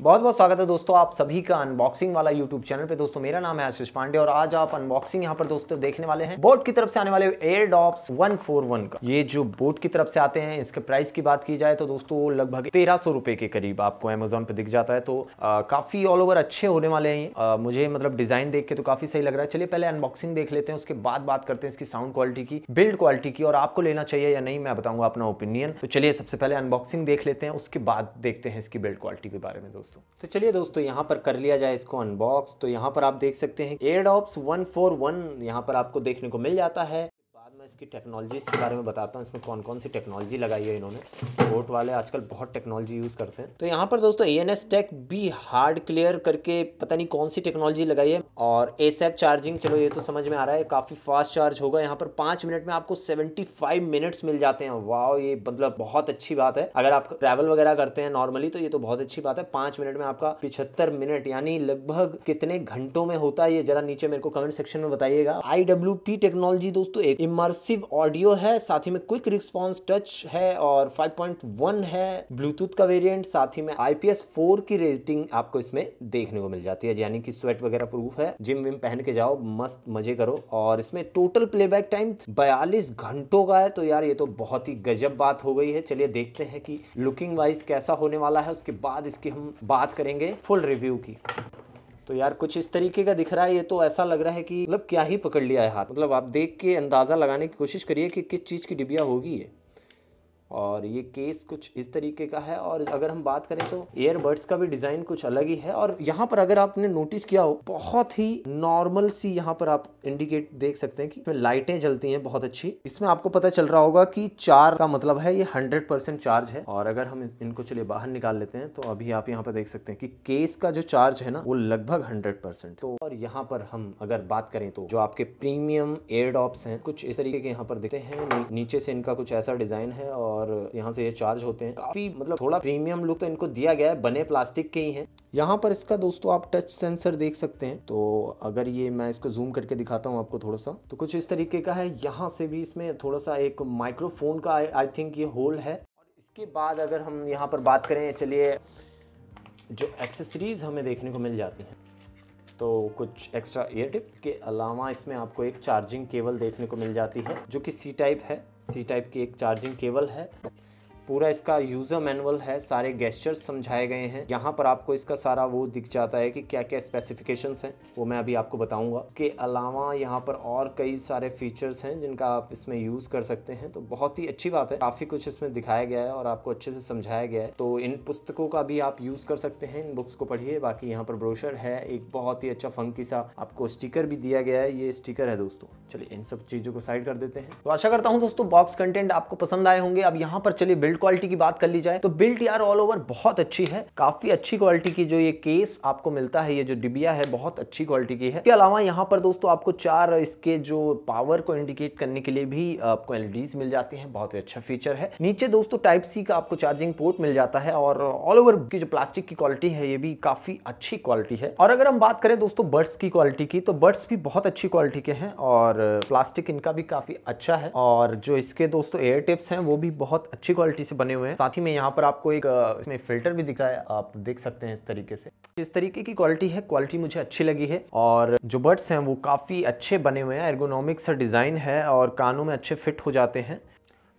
बहुत बहुत स्वागत है दोस्तों आप सभी का अनबॉक्सिंग वाला यूट्यूब चैनल पे दोस्तों मेरा नाम है आशीष पांडे और आज आप अनबॉक्सिंग यहाँ पर दोस्तों देखने वाले हैं बोट की तरफ से आने वाले Airdopes one four one का ये जो बोट की तरफ से आते हैं इसके प्राइस की बात की जाए तो दोस्तों लगभग तेरह सौ रुपए के करीब आपको अमेजोन पे दिख जाता है तो आ, काफी ऑल ओवर अच्छे होने वाले हैं आ, मुझे मतलब डिजाइन देख के तो काफी सही लग रहा है चलिए पहले अनबॉक्सिंग देख लेते हैं उसके बाद बात करते हैं इसकी साउंड क्वालिटी की बिल्ड क्वालिटी की और आपको लेना चाहिए या नहीं मैं बताऊंगा अपना ओपिनियन तो चलिए सबसे पहले अनबॉक्सिंग देख लेते हैं उसके बाद देखते हैं इसकी बिल्ड क्वालिटी के बारे में दोस्तों दोस्तों तो चलिए दोस्तों यहाँ पर कर लिया जाए इसको अनबॉक्स तो यहाँ पर आप देख सकते हैं Airdopes one four one यहाँ पर आपको देखने को मिल जाता है इसकी टेक्नोलॉजी के बारे में बताता हूँ इसमें कौन कौन सी टेक्नोलॉजी लगाई है इन्होंने बोट वाले आजकल बहुत टेक्नोलॉजी यूज़ करते हैं तो यहाँ पर दोस्तों ए एन एस टेक भी हार्ड क्लियर करके पता नहीं कौन सी टेक्नोलॉजी लगाई है और ए सैप चार्जिंग चलो ये तो समझ में आ रहा है काफ़ी फास्ट चार्ज होगा यहाँ पर पाँच मिनट में आपको सेवेंटी फाइव मिनट्स मिल जाते हैं वाह ये मतलब बहुत अच्छी बात है अगर आप ट्रैवल वगैरह करते हैं नॉर्मली तो ये तो बहुत अच्छी बात है पाँच मिनट में आपका पिछहत्तर मिनट यानी लगभग कितने घंटों में होता है ये जरा नीचे मेरे को कमेंट सेक्शन में बताइएगा आई टेक्नोलॉजी दोस्तों एक इमर्स एक्सिव ऑडियो है साथ ही में क्विक रिस्पॉन्स टच है और 5.1 है ब्लूटूथ का वेरिएंट साथ ही में आईपीएस 4 की रेटिंग आपको इसमें देखने को मिल जाती है यानी कि स्वेट वगैरह प्रूफ है जिम विम पहन के जाओ मस्त मजे करो और इसमें टोटल प्लेबैक टाइम बयालीस घंटों का है तो यार ये तो बहुत ही गजब बात हो गई है चलिए देखते हैं कि लुकिंग वाइज कैसा होने वाला है उसके बाद इसकी हम बात करेंगे फुल रिव्यू की तो यार कुछ इस तरीके का दिख रहा है ये तो ऐसा लग रहा है कि मतलब क्या ही पकड़ लिया है हाथ मतलब आप देख के अंदाज़ा लगाने की कोशिश करिए कि किस चीज़ की डिबिया होगी ये और ये केस कुछ इस तरीके का है और अगर हम बात करें तो एयरबड्स का भी डिज़ाइन कुछ अलग ही है और यहाँ पर अगर आपने नोटिस किया हो बहुत ही नॉर्मल सी यहाँ पर आप इंडिकेट देख सकते हैं कि इसमें लाइटें जलती हैं बहुत अच्छी इसमें आपको पता चल रहा होगा कि चार का मतलब है ये हंड्रेड परसेंट चार्ज है और अगर हम इनको चलिए बाहर निकाल लेते हैं तो अभी आप यहाँ पर देख सकते हैं कि केस का जो चार्ज है ना वो लगभग हंड्रेड परसेंट तो और यहाँ पर हम अगर बात करें तो जो आपके प्रीमियम एयर डॉप्स हैं कुछ इस तरीके के यहाँ पर देखते हैं नीचे से इनका कुछ ऐसा डिज़ाइन है और और यहाँ से ये चार्ज होते हैं काफ़ी मतलब थोड़ा प्रीमियम लुक तो इनको दिया गया है बने प्लास्टिक के ही हैं यहाँ पर इसका दोस्तों आप टच सेंसर देख सकते हैं तो अगर ये मैं इसको जूम करके दिखाता हूँ आपको थोड़ा सा तो कुछ इस तरीके का है यहाँ से भी इसमें थोड़ा सा एक माइक्रोफोन का आई थिंक ये होल है और इसके बाद अगर हम यहाँ पर बात करें चलिए जो एक्सेसरीज़ हमें देखने को मिल जाती हैं तो कुछ एक्स्ट्रा एयर टिप्स के अलावा इसमें आपको एक चार्जिंग केबल देखने को मिल जाती है जो कि सी टाइप है सी टाइप की एक चार्जिंग केबल है पूरा इसका यूज़र मैनुअल है सारे गेस्टर्स समझाए गए हैं यहाँ पर आपको इसका सारा वो दिख जाता है कि क्या क्या स्पेसिफिकेशन हैं वो मैं अभी आपको बताऊंगा के अलावा यहाँ पर और कई सारे फीचर्स हैं जिनका आप इसमें यूज़ कर सकते हैं तो बहुत ही अच्छी बात है काफ़ी कुछ इसमें दिखाया गया है और आपको अच्छे से समझाया गया है तो इन पुस्तकों का भी आप यूज़ कर सकते हैं इन बुक्स को पढ़िए बाकी यहाँ पर ब्रोशर है एक बहुत ही अच्छा फंकी सा आपको स्टिकर भी दिया गया है ये स्टिकर है दोस्तों चलिए इन सब चीज़ों को साइड कर देते हैं तो आशा करता हूँ दोस्तों बॉक्स कंटेंट आपको पसंद आए होंगे अब यहाँ पर चलिए बिल्ड बिल्ड क्वालिटी की बात कर ली जाए तो बिल्ड यार ऑल ओवर बहुत अच्छी है काफी अच्छी क्वालिटी की जो ये केस आपको मिलता है ये जो डिबिया है बहुत अच्छी क्वालिटी की है इसके अलावा यहाँ पर दोस्तों आपको चार इसके जो पावर को इंडिकेट करने के लिए भी आपको एलईडीज मिल जाती है बहुत ही अच्छा फीचर है नीचे दोस्तों टाइप सी का आपको चार्जिंग पोर्ट मिल जाता है और ऑल ओवर की जो प्लास्टिक की क्वालिटी है ये भी काफी अच्छी क्वालिटी है और अगर हम बात करें दोस्तों बर्ड्स की क्वालिटी की तो बर्ड्स भी बहुत अच्छी क्वालिटी के हैं और प्लास्टिक इनका भी काफी अच्छा है और जो इसके दोस्तों एयर टिप्स हैं वो भी बहुत अच्छी क्वालिटी से बने हुए हैं साथ ही में यहाँ पर आपको एक इसमें फिल्टर भी दिखा है आप देख सकते हैं इस तरीके से इस तरीके की क्वालिटी है क्वालिटी मुझे अच्छी लगी है और जो बर्ड्स हैं वो काफ़ी अच्छे बने हुए हैं एर्गोनॉमिक्स डिज़ाइन है और कानों में अच्छे फिट हो जाते हैं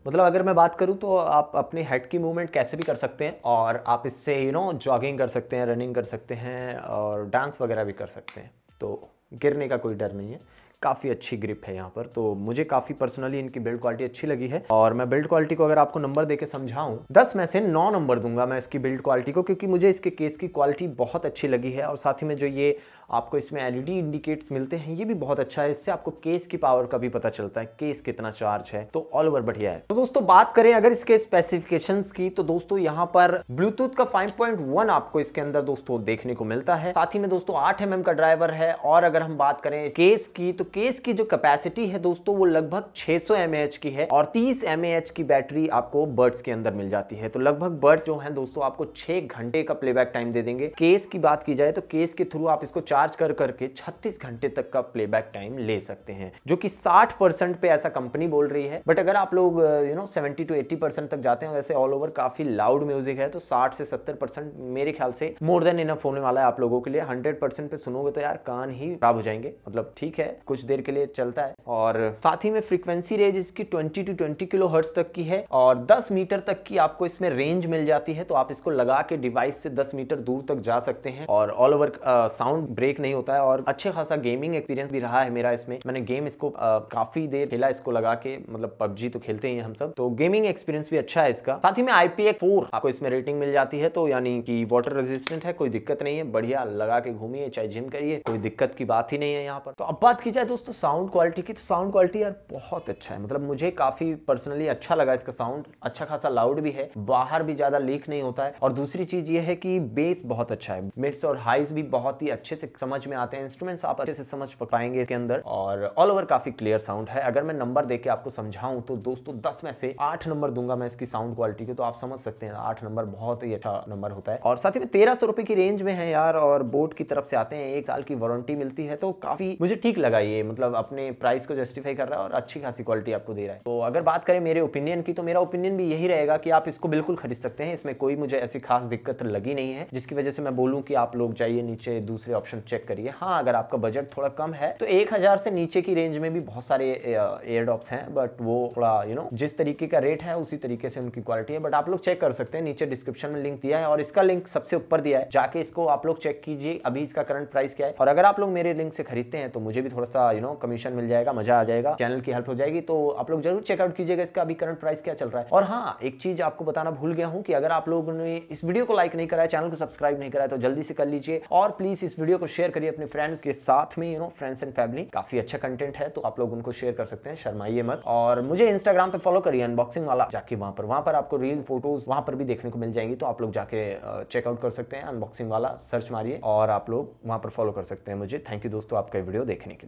मतलब अगर मैं बात करूं तो आप अपने हेड की मूवमेंट कैसे भी कर सकते हैं और आप इससे यू नो जॉगिंग कर सकते हैं रनिंग कर सकते हैं और डांस वगैरह भी कर सकते हैं तो गिरने का कोई डर नहीं है काफ़ी अच्छी ग्रिप है यहाँ पर तो मुझे काफ़ी पर्सनली इनकी बिल्ड क्वालिटी अच्छी लगी है और मैं बिल्ड क्वालिटी को अगर आपको नंबर देके समझाऊं दस में से नौ नंबर दूंगा मैं इसकी बिल्ड क्वालिटी को क्योंकि मुझे इसके केस की क्वालिटी बहुत अच्छी लगी है और साथ ही में जो ये आपको इसमें एल इंडिकेट्स मिलते हैं ये भी बहुत अच्छा है इससे आपको केस की पावर का भी पता चलता है केस कितना चार्ज है तो ऑल ओवर बढ़िया है तो दोस्तों बात करें अगर इसके स्पेसिफिकेशन की तो दोस्तों यहाँ पर ब्लूटूथ का फाइव आपको इसके अंदर दोस्तों देखने को मिलता है साथ ही में दोस्तों आठ एम का ड्राइवर है और अगर हम बात करें केस की तो केस की जो कैपेसिटी है दोस्तों वो लगभग 600 सौ की है और 30 एम की बैटरी आपको बर्ड्स के अंदर मिल जाती है तो लगभग बर्ड्स जो है दोस्तों आपको छह घंटे का प्लेबैक टाइम दे देंगे केस की बात की जाए तो केस के थ्रू आप इसको चार्ज कर करके छत्तीस घंटे तक का प्लेबैक टाइम ले सकते हैं जो की साठ पे ऐसा कंपनी बोल रही है बट अगर आप लोग you know seventy two eighty तक जाते हैं वैसे ऑल ओवर काफी लाउड म्यूजिक है तो साठ से सत्तर मेरे ख्याल से मोर देन इनफ होने वाला है आप लोगों के लिए हंड्रेड पे सुनोगे तो यार कान ही खराब हो जाएंगे मतलब ठीक है कुछ कुछ देर के लिए चलता है और साथ ही में फ्रीक्वेंसी रेंज इसकी 20 टू 20 किलो हर्ट्स तक की है और 10 मीटर तक की आपको इसमें रेंज मिल जाती है तो आप इसको लगा के डिवाइस से 10 मीटर दूर तक जा सकते हैं और ऑल ओवर साउंड ब्रेक नहीं होता है और अच्छे खासा गेमिंग एक्सपीरियंस भी रहा है मेरा इसमें मैंने गेम इसको आ, uh, काफी देर खेला इसको लगा के मतलब पबजी तो खेलते ही हम सब तो गेमिंग एक्सपीरियंस भी अच्छा है इसका साथ ही में आईपीए फोर आपको इसमें रेटिंग मिल जाती है तो यानी कि वाटर रेजिस्टेंट है कोई दिक्कत नहीं है बढ़िया लगा के घूमिए चाहे जिम करिए कोई दिक्कत की बात ही नहीं है यहाँ पर तो अब बात की जाए दोस्तों साउंड क्वालिटी की तो साउंड क्वालिटी यार बहुत अच्छा है मतलब मुझे काफ़ी पर्सनली अच्छा लगा इसका साउंड अच्छा खासा लाउड भी है बाहर भी ज़्यादा लीक नहीं होता है और दूसरी चीज़ ये है कि बेस बहुत अच्छा है मिड्स और हाइज भी बहुत ही अच्छे से समझ में आते हैं इंस्ट्रूमेंट्स आप अच्छे से समझ पाएंगे इसके अंदर और ऑल ओवर काफ़ी क्लियर साउंड है अगर मैं नंबर दे आपको समझाऊं तो दोस्तों दस में से आठ नंबर दूंगा मैं इसकी साउंड क्वालिटी को तो आप समझ सकते हैं आठ नंबर बहुत ही अच्छा नंबर होता है और साथ ही में तेरह सौ रुपए की रेंज में है यार और बोर्ड की तरफ से आते हैं एक साल की वारंटी मिलती है तो काफ़ी मुझे ठीक लगा ये मतलब अपने प्राइस को जस्टिफाई कर रहा है और अच्छी खासी क्वालिटी आपको दे रहा है तो अगर बात करें मेरे ओपिनियन की तो मेरा ओपिनियन भी यही रहेगा कि आप इसको बिल्कुल खरीद सकते हैं इसमें कोई मुझे ऐसी खास दिक्कत लगी नहीं है जिसकी वजह से मैं बोलूँ कि आप लोग जाइए नीचे दूसरे ऑप्शन चेक करिए हाँ अगर आपका बजट थोड़ा कम है तो एक से नीचे की रेंज में भी बहुत सारे एयरडॉप्स हैं बट वो थोड़ा यू नो जिस तरीके का रेट है उसी तरीके से उनकी क्वालिटी है बट आप लोग चेक कर सकते हैं नीचे डिस्क्रिप्शन में लिंक दिया है और इसका लिंक सबसे ऊपर दिया है जाके इसको आप लोग चेक कीजिए अभी इसका करंट प्राइस क्या है और अगर आप लोग मेरे लिंक से खरीदते हैं तो मुझे भी थोड़ा सा यू नो कमीशन मिल जाएगा मजा आ जाएगा चैनल की हेल्प हो जाएगी तो आप लोग जरूर चेकआउट कीजिएगा इसका अभी करंट प्राइस क्या चल रहा है और हाँ एक चीज आपको बताना भूल गया हूँ कि अगर आप लोगों ने इस वीडियो को लाइक नहीं कराया चैनल को सब्सक्राइब नहीं कराया तो जल्दी से कर लीजिए और प्लीज इस वीडियो को शेयर करिए अपने फ्रेंड्स के साथ में you know friends and family काफी अच्छा कंटेंट है तो आप लोग उनको शेयर कर सकते हैं शर्माइए मत और मुझे इंस्टाग्राम पे फॉलो करिए अनबॉक्सिंग वाला जाके वहां पर वहां पर आपको रील फोटोज वहां पर भी देखने को मिल जाएंगी तो आप लोग जाके चेकआउट कर सकते हैं अनबॉक्सिंग वाला सर्च मारिए और आप लोग वहां पर फॉलो कर सकते हैं मुझे थैंक यू दोस्तों आपका वीडियो देखने के लिए